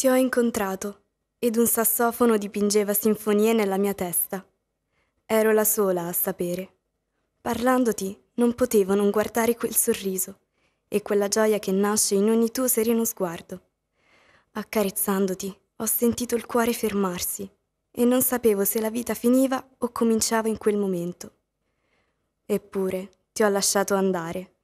Ti ho incontrato ed un sassofono dipingeva sinfonie nella mia testa. Ero la sola a sapere. Parlandoti non potevo non guardare quel sorriso e quella gioia che nasce in ogni tuo sereno sguardo. Accarezzandoti ho sentito il cuore fermarsi e non sapevo se la vita finiva o cominciava in quel momento. Eppure ti ho lasciato andare